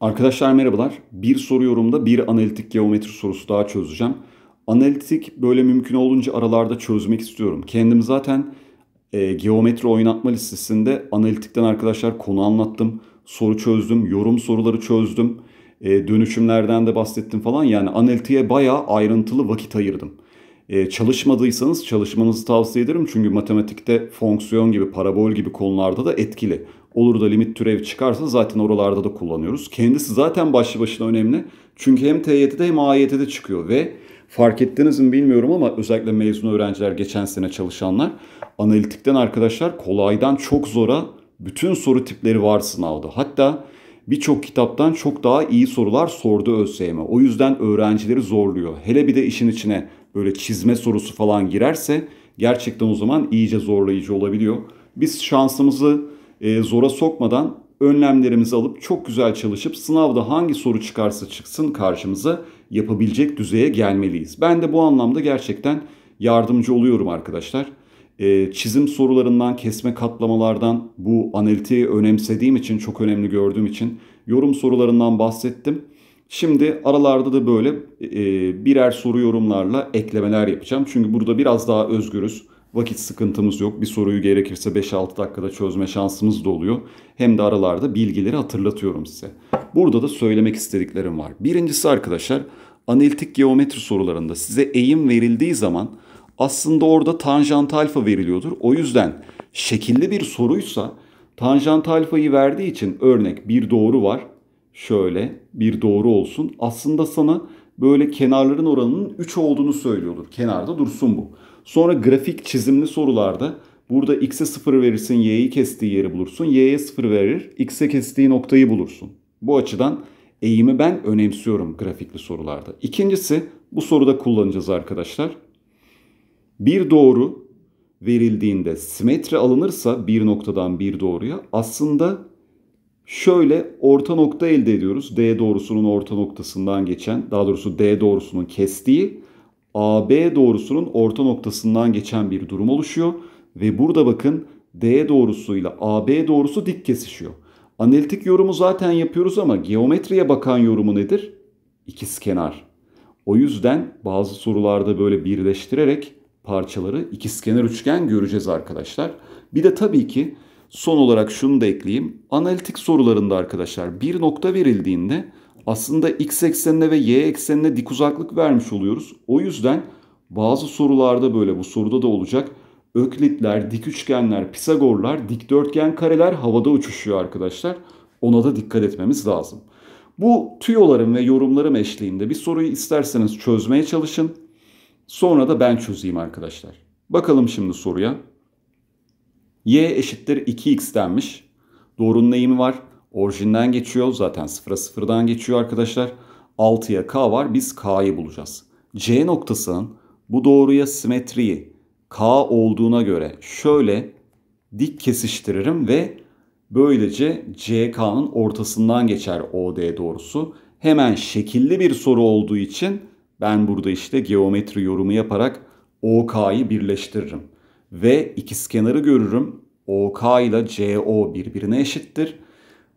Arkadaşlar merhabalar. Bir soru yorumda bir analitik geometri sorusu daha çözeceğim. Analitik böyle mümkün olduğunca aralarda çözmek istiyorum. Kendim zaten e, geometri oynatma listesinde analitikten arkadaşlar konu anlattım. Soru çözdüm, yorum soruları çözdüm. E, dönüşümlerden de bahsettim falan. Yani analitiğe bayağı ayrıntılı vakit ayırdım. E, çalışmadıysanız çalışmanızı tavsiye ederim. Çünkü matematikte fonksiyon gibi, parabol gibi konularda da etkili. Olur da limit türev çıkarsa zaten oralarda da kullanıyoruz. Kendisi zaten başlı başına önemli. Çünkü hem TYT'de hem AYT'de çıkıyor ve fark ettiniz mi bilmiyorum ama özellikle mezun öğrenciler, geçen sene çalışanlar analitikten arkadaşlar kolaydan çok zora bütün soru tipleri var sınavda. Hatta birçok kitaptan çok daha iyi sorular sordu ÖSYM. O yüzden öğrencileri zorluyor. Hele bir de işin içine böyle çizme sorusu falan girerse gerçekten o zaman iyice zorlayıcı olabiliyor. Biz şansımızı e, zora sokmadan önlemlerimizi alıp çok güzel çalışıp sınavda hangi soru çıkarsa çıksın karşımıza yapabilecek düzeye gelmeliyiz. Ben de bu anlamda gerçekten yardımcı oluyorum arkadaşlar. E, çizim sorularından, kesme katlamalardan bu analitiği önemsediğim için, çok önemli gördüğüm için yorum sorularından bahsettim. Şimdi aralarda da böyle e, birer soru yorumlarla eklemeler yapacağım. Çünkü burada biraz daha özgürüz vakit sıkıntımız yok. Bir soruyu gerekirse 5-6 dakikada çözme şansımız da oluyor. Hem de aralarda bilgileri hatırlatıyorum size. Burada da söylemek istediklerim var. Birincisi arkadaşlar analitik geometri sorularında size eğim verildiği zaman aslında orada tanjant alfa veriliyordur. O yüzden şekilli bir soruysa tanjant alfayı verdiği için örnek bir doğru var. Şöyle bir doğru olsun. Aslında sana böyle kenarların oranının 3 olduğunu söylüyordur. Kenarda dursun bu. Sonra grafik çizimli sorularda burada x'e 0 verirsin y'yi kestiği yeri bulursun. Y'ye 0 verir x'e kestiği noktayı bulursun. Bu açıdan eğimi ben önemsiyorum grafikli sorularda. İkincisi bu soruda kullanacağız arkadaşlar. Bir doğru verildiğinde simetri alınırsa bir noktadan bir doğruya aslında şöyle orta nokta elde ediyoruz. D doğrusunun orta noktasından geçen daha doğrusu D doğrusunun kestiği AB doğrusunun orta noktasından geçen bir durum oluşuyor ve burada bakın D doğrusuyla AB doğrusu dik kesişiyor. Analitik yorumu zaten yapıyoruz ama geometriye bakan yorumu nedir? İkizkenar. O yüzden bazı sorularda böyle birleştirerek parçaları ikizkenar üçgen göreceğiz arkadaşlar. Bir de tabii ki son olarak şunu da ekleyeyim. Analitik sorularında arkadaşlar bir nokta verildiğinde aslında x eksenine ve y eksenine dik uzaklık vermiş oluyoruz. O yüzden bazı sorularda böyle bu soruda da olacak. Öklitler, dik üçgenler, Pisagorlar, dikdörtgen kareler havada uçuşuyor arkadaşlar. Ona da dikkat etmemiz lazım. Bu tüyolarım ve yorumlarım eşliğinde bir soruyu isterseniz çözmeye çalışın. Sonra da ben çözeyim arkadaşlar. Bakalım şimdi soruya. y eşittir 2x denmiş. Doğrunun eğimi var. Orijinden geçiyor zaten sıfıra sıfırdan geçiyor arkadaşlar. 6'ya k var biz k'yı bulacağız. C noktasının bu doğruya simetriyi k olduğuna göre şöyle dik kesiştiririm ve böylece CK'nın ortasından geçer OD doğrusu. Hemen şekilli bir soru olduğu için ben burada işte geometri yorumu yaparak OK'yı birleştiririm. Ve ikizkenarı görürüm. OK ile CO birbirine eşittir.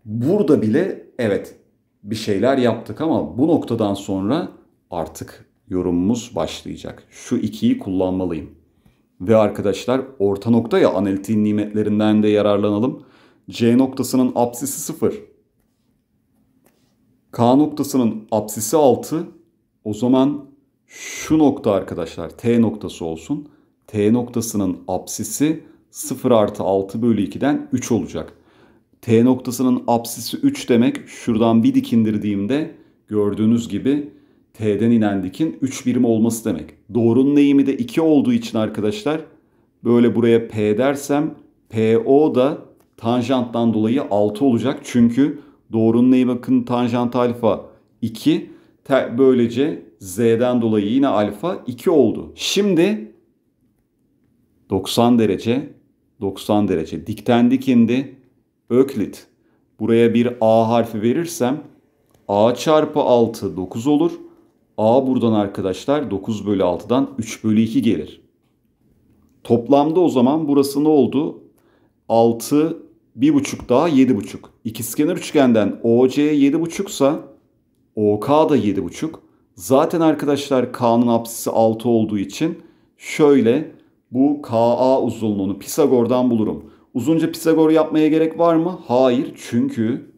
Burada bile evet bir şeyler yaptık ama bu noktadan sonra artık yorumumuz başlayacak. Şu ikiyi kullanmalıyım. Ve arkadaşlar orta noktaya ya analitiğin nimetlerinden de yararlanalım. C noktasının apsisi 0. K noktasının apsisi 6. O zaman şu nokta arkadaşlar T noktası olsun. T noktasının apsisi 0 artı 6 bölü 2'den 3 olacak. T noktasının apsisi 3 demek şuradan bir dikindirdiğimde gördüğünüz gibi T'den inen dikin 3 birim olması demek. Doğrunun eğimi de 2 olduğu için arkadaşlar böyle buraya P dersem PO da tanjanttan dolayı 6 olacak. Çünkü doğrunun eğimi bakın tanjant alfa 2. Böylece Z'den dolayı yine alfa 2 oldu. Şimdi 90 derece 90 derece dikten dikindi. Öklid. Buraya bir A harfi verirsem A çarpı 6 9 olur. A buradan arkadaşlar 9 bölü 6'dan 3 bölü 2 gelir. Toplamda o zaman burası ne oldu? 6, 1,5 daha 7,5. İkizkenar üçgenden OC 7,5 sa OK da 7,5. Zaten arkadaşlar K'nın apsisi 6 olduğu için şöyle bu KA uzunluğunu Pisagor'dan bulurum. Uzunca Pisagor yapmaya gerek var mı? Hayır. Çünkü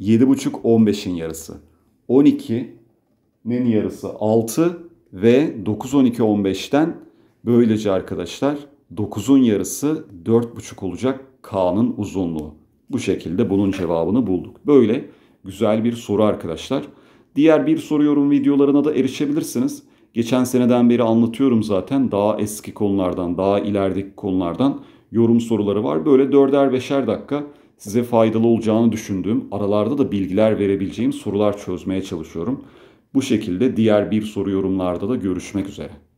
7,5 15'in yarısı. 12'nin yarısı 6 ve 9 12 15'ten böylece arkadaşlar 9'un yarısı 4,5 olacak K'nın uzunluğu. Bu şekilde bunun cevabını bulduk. Böyle güzel bir soru arkadaşlar. Diğer bir soru yorum videolarına da erişebilirsiniz. Geçen seneden beri anlatıyorum zaten daha eski konulardan, daha ilerideki konulardan yorum soruları var. Böyle dörder beşer dakika size faydalı olacağını düşündüğüm, aralarda da bilgiler verebileceğim sorular çözmeye çalışıyorum. Bu şekilde diğer bir soru yorumlarda da görüşmek üzere.